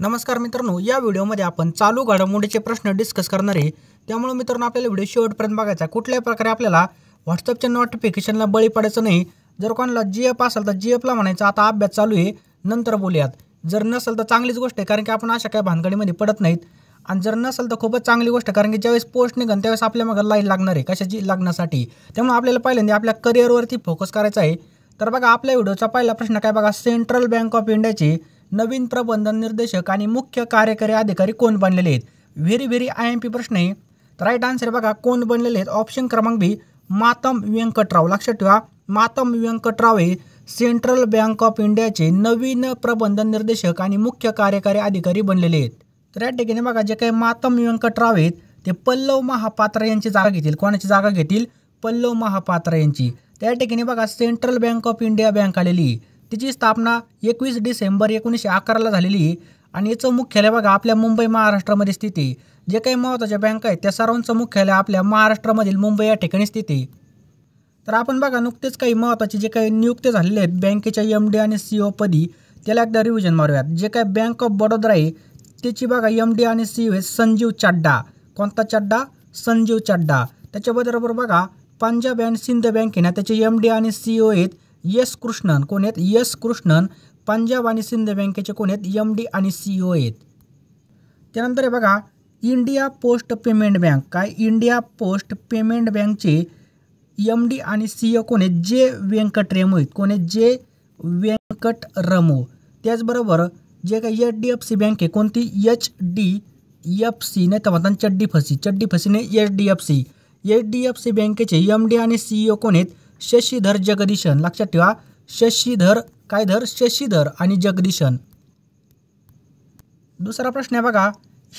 नमस्कार मित्रांनो या व्हिडिओमध्ये आपण चालू घडामोडीचे प्रश्न डिस्कस करणार आहे त्यामुळे मित्रांनो आपल्याला व्हिडिओ शेवटपर्यंत बघायचा कुठल्याही प्रकारे आपल्याला व्हॉट्सअपच्या नोटिफिकेशनला बळी पडायचं नाही जर कोणाला जी एफ असेल तर जी एफला म्हणायचं आता अभ्यास चालू आहे नंतर बोलूयात जर नसेल तर चांगलीच गोष्ट आहे कारण की आपण अशा काही भानगडीमध्ये पडत नाहीत आणि जर नसेल तर खूपच चांगली गोष्ट कारण की ज्यावेळेस पोस्ट निघन त्यावेळेस आपल्या मग लाईन लागणार आहे कशाची लागण्यासाठी त्यामुळे आपल्याला पहिल्यांदा आपल्या करिअरवरती फोकस करायचा आहे तर बघा आपल्या व्हिडिओचा पहिला प्रश्न काय बघा सेंट्रल बँक ऑफ इंडियाची नवीन प्रबंधन निर्देशक आणि मुख्य कार्यकारी अधिकारी कोण बनलेले आहेत very very I M P प्रश्न आहे तर राईट आन्सर बघा कोण बनलेले आहेत ऑप्शन क्रमांक बी मातम व्यंकटराव लक्षात ठेवा मातम व्यंकटराव हे सेंट्रल बँक ऑफ इंडियाचे नवीन प्रबंधन निर्देशक आणि मुख्य कार्यकारी अधिकारी बनलेले आहेत तर या ठिकाणी बघा जे काही मातम व्यंकटराव आहेत ते पल्लव महापात्रा यांची जागा घेतील कोणाची जागा घेतील पल्लव महापात्रा यांची त्या ठिकाणी बघा Central Bank of India bank आलेली तिची स्थापना एकवीस डिसेंबर एकोणीसशे अकराला झालेली आहे आणि याचं मुख्यालय बघा आपल्या मुंबई महाराष्ट्रामध्ये स्थित आहे जे काही महत्त्वाच्या बँका आहेत त्या सर्वांचं मुख्यालय आपल्या महाराष्ट्रामधील मुंबई या ठिकाणी स्थित आहे तर आपण बघा नुकतेच काही महत्त्वाचे जे काही नियुक्ती झालेले आहेत बँकेच्या एम डी आणि सी ओ पदी त्याला एकदा रिव्हिजन मारूयात जे काही बँक ऑफ बडोदरा आहे त्याची बघा एम डी आणि सी ओ आहे संजीव चड्डा कोणता चड्डा संजीव चड्डा त्याच्याबरोबर बघा पंजाब अँड सिंध बँकेनं त्याचे एम डी आणि सी ओ आहेत यश कृष्णन कोण आहेत यस कृष्णन पंजाब आणि सिंध बँकेचे कोण आहेत एम डी आणि सीईओ e आहेत त्यानंतर आहे बघा इंडिया पोस्ट पेमेंट बँक काय इंडिया पोस्ट पेमेंट बँकचे एम डी आणि सीईओ e कोण आहेत जे व्यंकटरेमो आहेत कोण आहेत जे रमो त्याचबरोबर जे काही H D F C bank आहे कोणती एच डी एफ सी नाही तर म्हणतात चड्डी फसी चड्डी नाही H D F C H D F C बँकेचे एम डी आणि सीईओ e कोण आहेत शशीधर जगदीशन लक्षात ठेवा शशीधर काय धर शशीधर आणि जगदीशन दुसरा प्रश्न आहे बघा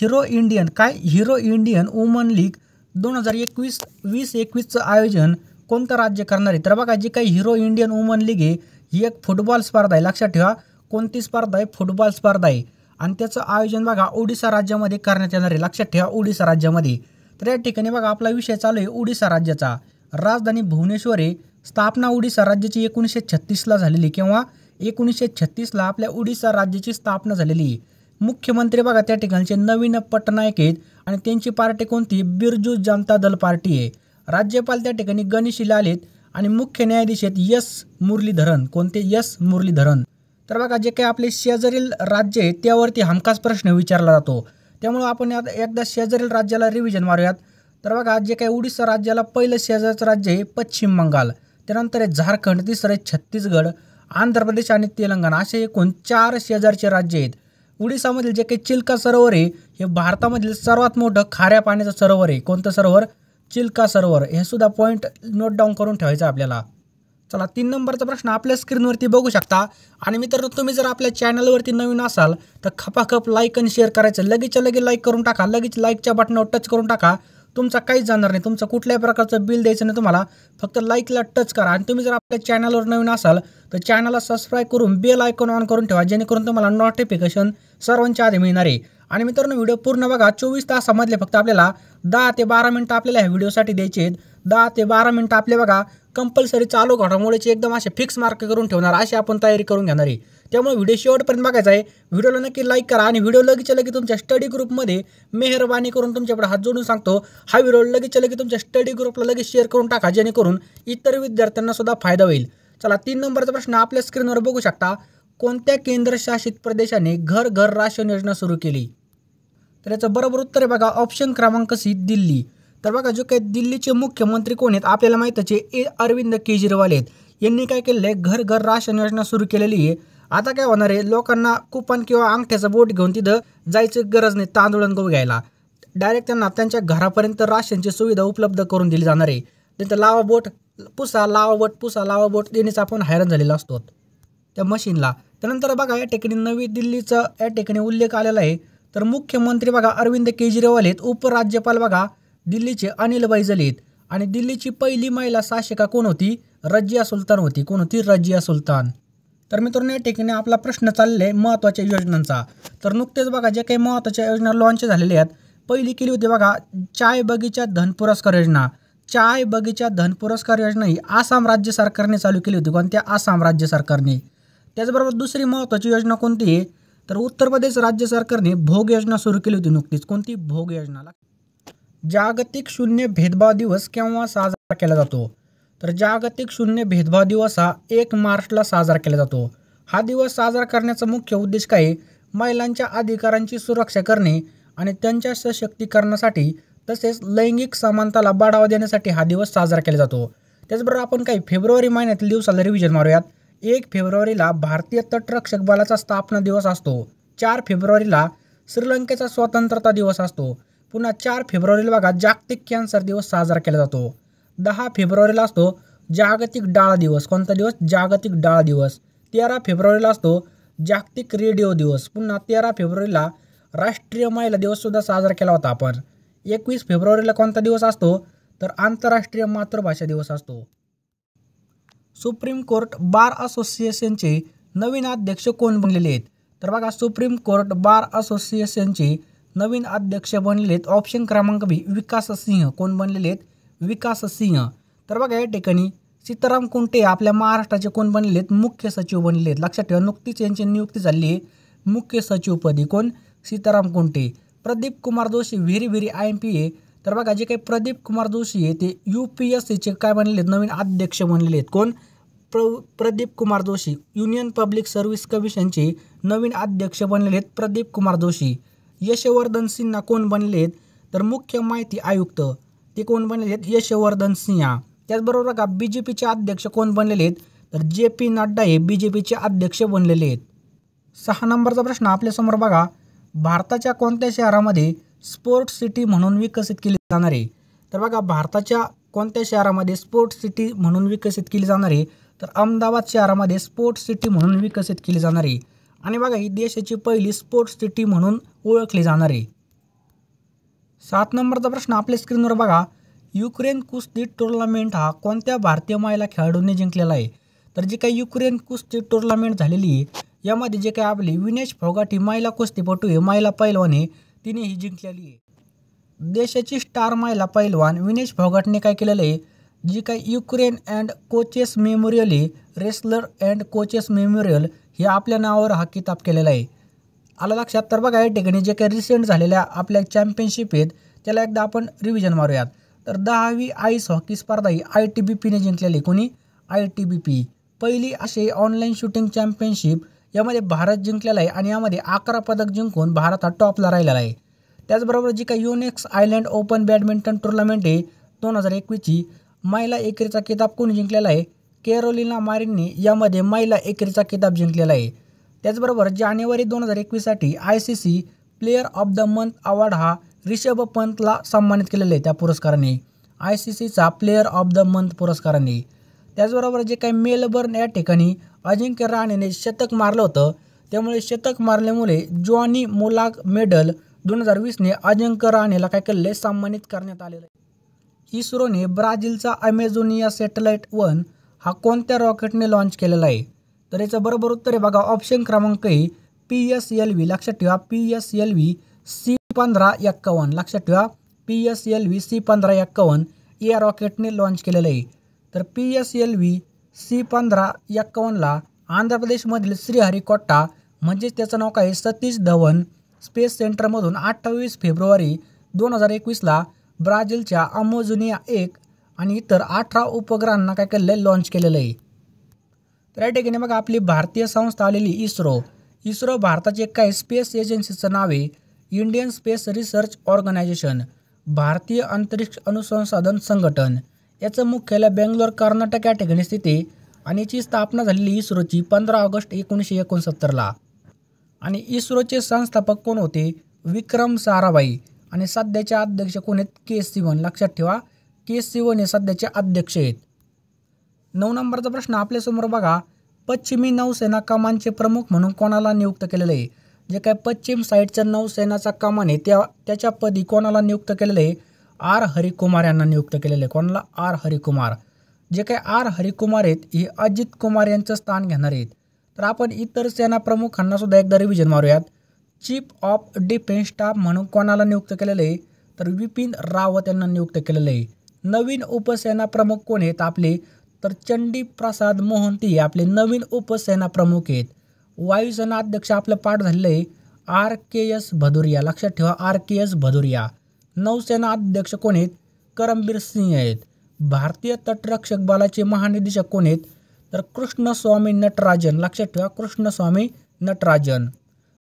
हिरो इंडियन काय हिरो इंडियन वुमन लीग दोन हजार एकवीस वीस एकवीसचं आयोजन कोणतं राज्य करणार आहे तर बघा जी काही हिरो इंडियन वुमन लीग आहे ही एक फुटबॉल स्पर्धा आहे लक्षात ठेवा कोणती स्पर्धा आहे फुटबॉल स्पर्धा आहे आणि त्याचं आयोजन बघा ओडिसा राज्यामध्ये करण्यात येणार आहे लक्षात ठेवा ओडिसा राज्यामध्ये तर या ठिकाणी बघा आपला विषय चालू आहे ओडिसा राज्याचा राजधानी भुवनेश्वर आहे स्थापना ओडिसा राज्याची एकोणीसशे छत्तीसला झालेली किंवा एकोणीसशे छत्तीसला आपल्या ओडिसा राज्याची स्थापना झालेली मुख्यमंत्री बघा त्या ठिकाणचे नवीन पटनायक आहेत आणि त्यांची पार्टी कोणती बिरजू जनता दल पार्टी आहे राज्यपाल त्या ठिकाणी गणेशी लाल आहेत आणि मुख्य न्यायाधीश आहेत यस मुरलीधरन कोणते यस मुरलीधरन तर बघा जे काही आपले शेजारील राज्य आहे त्यावरती हमखास प्रश्न विचारला जातो त्यामुळं आपण एकदा शेजारील राज्याला रिव्हिजन मारूयात तर बघा जे काही ओडिसा राज्याला पहिलं शेजारचं राज्य आहे पश्चिम बंगाल त्यानंतर आहे झारखंड तिसरं आहे छत्तीसगड आंध्र प्रदेश आणि तेलंगणा असे एकूण चार शेजारचे राज्य आहेत उडिसामधील जे काही चिल्का सरोवर आहे हे भारतामधील सर्वात मोठं खाऱ्या पाण्याचं सरोवर आहे कोणतं सरोवर चिल्का सरोवर हे सुद्धा पॉईंट नोट डाऊन करून ठेवायचं आपल्याला चला तीन नंबरचा प्रश्न आपल्या स्क्रीनवरती बघू शकता आणि मित्र तुम्ही जर आपल्या चॅनलवरती नवीन असाल तर खपाखप लाईक आणि शेअर करायचं लगेचच्या लगेच लाईक करून टाका लगेच लाईकच्या बटनावर टच करून टाका तुमचा काहीच जाणार नाही तुमचं कुठल्याही प्रकारचं बिल द्यायचं नाही तुम्हाला फक्त लाईकला टच करा आणि तुम्ही जर आपल्या चॅनलवर नवीन असाल तर चॅनलला सबस्क्राईब करून बेल आयकॉन ऑन करून ठेवा जेणेकरून तुम्हाला नोटिफिकेशन सर्वांच्या आधी मिळणार आहे आणि मित्रांनो व्हिडिओ पूर्ण बघा चोवीस तासामधले फक्त आपल्याला दहा ते बारा मिनटं आपल्याला ह्या व्हिडिओसाठी द्यायचे आहेत दहा ते बारा मिनटं आपले बघा कंपल्सरी चालू घडामोडीचे एकदम असे फिक्स मार्क करून ठेवणार अशी आपण तयारी करून घेणार आहे त्यामुळे व्हिडिओ शेवटपर्यंत बघायचा आहे व्हिडिओला नक्की लाईक करा आणि व्हिडिओ लगेच लगेच तुमच्या स्टडी ग्रुपमध्ये मेहरबानी करून तुमच्याकडे हात जोडून सांगतो हा व्हिडिओ लगेच लगेच तुमच्या स्टडी ग्रुपला लगेच शेअर करून टाका जेणेकरून इतर विद्यार्थ्यांना सुद्धा फायदा होईल चला तीन नंबरचा प्रश्न आपल्या स्क्रीनवर बघू शकता कोणत्या केंद्रशासित प्रदेशाने घर घर राशन योजना सुरू केली तर याचं बरोबर उत्तर आहे बघा ऑप्शन क्रमांक सी दिल्ली तर बघा जो काही दिल्लीचे मुख्यमंत्री कोण आहेत आपल्याला माहितीचे ए अरविंद केजरीवाल आहेत यांनी काय केलेलं आहे घर घर राशन योजना सुरू केलेली आहे आता काय होणार आहे लोकांना कुपन किंवा अंगठ्याचं बोट घेऊन तिथं जायची गरज नाही तांदूळ आणि घ्यायला डायरेक्ट त्यांना त्यांच्या घरापर्यंत राशनची सुविधा उपलब्ध करून दिली जाणार आहे त्यांचं लावा बोट पुसा लावा बोट पुसा लावा बोट देण्याचा आपण हैराण झालेला असतो त्या मशीनला त्यानंतर बघा या ठिकाणी नवी दिल्लीचा या ठिकाणी उल्लेख आलेला आहे तर मुख्यमंत्री बघा अरविंद केजरीवाल आहेत उपराज्यपाल बघा दिल्लीचे अनिल बैजल आहेत आणि दिल्लीची पहिली महिला शासिका कोण होती रजिया सुलतान होती कोण होती रजिया सुलतान तर मित्रांनो या ठिकाणी आपला प्रश्न चालला आहे महत्त्वाच्या योजनांचा तर नुकतेच बघा जे काही महत्त्वाच्या योजना लॉन्च झालेल्या आहेत पहिली केली होती बघा चाय बगीचा धन पुरस्कार योजना चाय बगीचा धन पुरस्कार योजना ही आसाम राज्य सरकारने चालू केली होती कोणत्या आसाम राज्य सरकारने त्याचबरोबर दुसरी महत्त्वाची योजना कोणती आहे तर उत्तर प्रदेश राज्य सरकारने भोग योजना सुरू केली होती नुकतीच कोणती भोग योजना जागतिक शून्य भेदभाव दिवस केव्हा साजरा केला जातो तर जागतिक शून्य भेदभाव दिवस हा एक मार्चला साजरा केला जातो हा दिवस साजरा करण्याचा मुख्य उद्देश काय महिलांच्या अधिकारांची सुरक्षा करणे आणि त्यांच्या सशक्तीकरणासाठी तसेच लैंगिक समानताला बढावा देण्यासाठी हा दिवस साजरा केला जातो त्याचबरोबर आपण काही फेब्रुवारी महिन्यातील दिवसाला रिव्हिजन मारूयात एक फेब्रुवारीला भारतीय तटरक्षक बलाचा स्थापना दिवस असतो चार फेब्रुवारीला श्रीलंकेचा स्वतंत्रता दिवस असतो पुन्हा चार फेब्रुवारीला बघा जागतिक कॅन्सर दिवस साजरा केला जातो दहा फेब्रुवारीला असतो जागतिक डाळ दिवस कोणता दिवस जागतिक डाळ दिवस तेरा फेब्रुवारीला असतो जागतिक रेडिओ दिवस पुन्हा तेरा फेब्रुवारीला राष्ट्रीय महिला दिवससुद्धा साजरा केला होता आपण एकवीस फेब्रुवारीला कोणता दिवस असतो तर आंतरराष्ट्रीय मातृभाषा दिवस असतो सुप्रीम कोर्ट बार असोसिएशनचे नवीन अध्यक्ष कोण बनलेले आहेत तर बघा सुप्रीम कोर्ट बार असोसिएशनचे नवीन अध्यक्ष बनलेले आहेत ऑप्शन क्रमांक बी विकास सिंह कोण बनलेले आहेत विकास सिंह तर बघा या ठिकाणी सीताराम कुंटे आपल्या महाराष्ट्राचे कोण बनले आहेत मुख्य सचिव बनलेत लक्षात ठेवा नुकतीच यांची नियुक्ती झाली आहे मुख्य सचिवपदी कोण Sitaram Kunte Pradeep Kumar Joshi very very I M P ए तर बघा जे काही प्रदीप कुमार जोशी आहे ते यू पी एस सीचे काय बनलेले नवीन अध्यक्ष बनलेले आहेत कोण Pradeep Kumar Joshi Union Public Service कमिशनचे नवीन अध्यक्ष बनलेले आहेत प्रदीप कुमार जोशी यशवर्धन सिन्हा कोण बनलेत तर मुख्य माहिती आयुक्त ते कोण बनलेले आहेत यशवर्धन सिंह त्याचबरोबर बघा बी जे पीचे अध्यक्ष कोण बनलेले आहेत तर जे पी नड्डा हे बी जे पीचे अध्यक्ष बनलेले आहेत सहा नंबरचा प्रश्न आपल्यासमोर बघा भारताच्या कोणत्या शहरामध्ये स्पोर्ट सिटी म्हणून विकसित केली जाणार आहे तर बघा भारताच्या कोणत्या शहरामध्ये स्पोर्ट सिटी म्हणून विकसित केली जाणार आहे तर अहमदाबाद शहरामध्ये स्पोर्ट सिटी म्हणून विकसित केली जाणार आहे आणि बघा ही देशाची पहिली स्पोर्ट सिटी म्हणून ओळखली जाणार आहे सात नंबरचा प्रश्न आपल्या स्क्रीनवर बघा युक्रेन कुस्ती टुर्नामेंट हा कोणत्या भारतीय महिला खेळाडूंनी जिंकलेला आहे तर जी काही युक्रेन कुस्ती टुर्नामेंट झालेली आहे यामध्ये जे काही आपली विनेश फोगाट ही महिला कुस्तीपटू आहे महिला पैलवान आहे तिने ही जिंकलेली आहे देशाची स्टार महिला पैलवान विनेश फोगाटने काय केलेलं आहे जी काही युक्रेन अँड कोचेस मेमोरियल आहे रेसलर अँड कोचेस मेमोरियल हे आपल्या नावावर हा किताब केलेला आहे आला लक्षात तर बघा या ठिकाणी जे काही रिसेंट झालेल्या आपल्या चॅम्पियनशिप आहेत त्याला एकदा आपण रिव्हिजन मारूयात तर दहावी आईस हॉकी स्पर्धा ही आय टी बी पीने जिंकलेली कोणी आय टी बी पी पहिली अशी ऑनलाईन शूटिंग चॅम्पियनशिप यामध्ये भारत जिंकलेला आहे आणि यामध्ये अकरा पदक जिंकून भारत हा टॉपला राहिलेला आहे त्याचबरोबर जी काही Yonex island open badminton tournament आहे दोन हजार एकवीसची महिला एकेरीचा किताब कोणी जिंकलेला आहे केरोलिना मारिनने यामध्ये महिला एकेरीचा किताब जिंकलेला आहे त्याचबरोबर जानेवारी दोन हजार एकवीससाठी I C C player of the month award हा रिषभ पंतला सन्मानित केलेला आहे त्या पुरस्काराने आय सी सीचा प्लेअर ऑफ द मंथ पुरस्काराने त्याचबरोबर जे काही मेलबर्न या ठिकाणी अजिंक्य राणेने शतक मारलं होतं त्यामुळे शतक मारल्यामुळे जॉनी मोलाग मेडल दोन हजार वीसने अजिंक्य राणेला काय केलेले सन्मानित करण्यात आलेलं आहे इस्रोने ब्राझीलचा अमेझोनिया सॅटेलाइट वन हा कोणत्या रॉकेटने लॉन्च केलेला आहे तर याचं बरोबर उत्तर आहे बघा ऑप्शन क्रमांक आहे पी एस एल व्ही लक्षात ठेवा P S L V C पंधरा एक्कावन्न लक्षात ठेवा P S L V C पंधरा एक्कावन्न या रॉकेटने लॉन्च केलेलं आहे तर P S L V C पंधरा एक्कावन्नला आंध्र प्रदेशमधील श्रीहरिकोट्टा म्हणजेच त्याचं नाव काय सतीश धवन स्पेस सेंटरमधून अठ्ठावीस फेब्रुवारी दोन हजार एकवीसला ब्राझीलच्या अमोजुनिया एक आणि इतर अठरा उपग्रहांना काय केलेलं आहे लॉन्च केलेलं आहे तर या ठिकाणी मग आपली भारतीय संस्था आलेली इस्रो इस्रो भारताची एक काय स्पेस एजन्सीचं नाव आहे इंडियन स्पेस रिसर्च ऑर्गनायझेशन भारतीय अंतरिक्ष अनुसंसाधन संघटन याचं मुख्यालय बेंगलोर कर्नाटक या ठिकाणी स्थिती आणि याची स्थापना झालेली इस्रोची पंधरा ऑगस्ट एकोणीसशे एकोणसत्तरला आणि इस्रोचे संस्थापक कोण होते विक्रम साराभाई आणि सध्याचे अध्यक्ष कोण आहेत के सिवन लक्षात ठेवा के सिवन हे सध्याचे अध्यक्ष आहेत नऊ नंबरचा प्रश्न आपल्यासमोर बघा पश्चिमी नौसेना कमानचे प्रमुख म्हणून कोणाला नियुक्त केलेलं आहे जे काय पश्चिम साईडच्या नौसेनाचा कमान आहे त्या त्याच्या पदी कोणाला नियुक्त केलेलं आहे आर हरिकुमार यांना नियुक्त केलेलं आहे कोणाला आर हरिकुमार जे काय आर हरिकुमार आहेत हे अजित कुमार यांचं स्थान घेणार आहेत तर आपण इतर सेना प्रमुखांना सुद्धा एकदा रिव्हिजन मारूयात चीफ ऑफ डिफेन्स स्टाफ म्हणून कोणाला नियुक्त केलेलं आहे तर विपिन रावत यांना नियुक्त केलेलं आहे नवीन उपसेना प्रमुख कोण आहेत आपले तर चंडी प्रसाद मोहंती आपले नवीन उपसेना प्रमुख आहेत वायुसेना अध्यक्ष आपलं पाठ झाले आर के एस भदुरिया लक्षात ठेवा आर के एस भदुरिया नौसेना अध्यक्ष कोण आहेत करमबीर सिंह आहेत भारतीय तटरक्षक बलाचे महानिदेशक कोण आहेत तर कृष्णस्वामी नटराजन लक्षात ठेवा कृष्णस्वामी नटराजन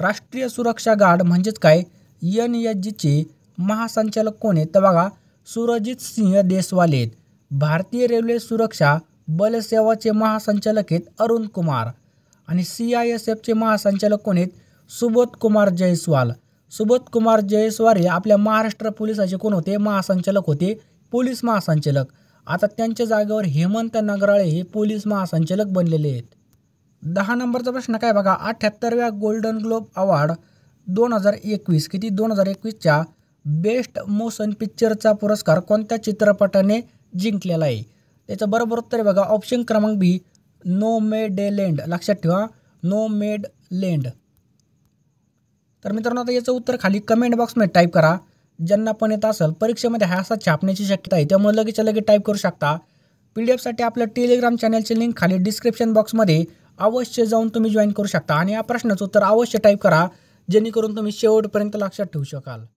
राष्ट्रीय सुरक्षा गार्ड म्हणजेच काय एन एच जीचे महासंचालक कोण आहेत तर बघा सुरजित सिंह देसवाले आहेत भारतीय रेल्वे सुरक्षा बल सेवाचे महासंचालक आहेत अरुण कुमार आणि सी आय एस एफचे महासंचालक कोण आहेत सुबोध कुमार जयस्वाल सुबोध कुमार जयस्वाल हे आपल्या महाराष्ट्र पोलिसाचे कोण होते महासंचालक होते पोलीस महासंचालक आता त्यांच्या जागेवर हेमंत नगराळे हे पोलीस महासंचालक बनलेले आहेत दहा नंबरचा प्रश्न काय बघा अठ्ठ्याहत्तरव्या गोल्डन ग्लोब अवॉर्ड दोन हजार एकवीस किती दोन हजार एकवीसच्या बेस्ट मोशन पिक्चरचा पुरस्कार कोणत्या चित्रपटाने जिंकलेला आहे त्याचं बरोबर उत्तर बघा ऑप्शन क्रमांक बी नो मेड लेंड लक्षात ठेवा नो मेड लेंड तर मित्रांनो आता याचं उत्तर खाली कमेंट बॉक्समध्ये टाईप करा ज्यांना पण येत असेल परीक्षेमध्ये हा असा छापण्याची शक्यता आहे त्यामुळे लगेच लगेच टाईप करू शकता पी डी एफसाठी आपलं टेलिग्राम चॅनलची लिंक खाली डिस्क्रिप्शन बॉक्समध्ये अवश्य जाऊन तुम्ही जॉईन करू शकता आणि या प्रश्नाचं उत्तर अवश्य टाईप करा जेणेकरून तुम्ही शेवटपर्यंत लक्षात ठेवू शकाल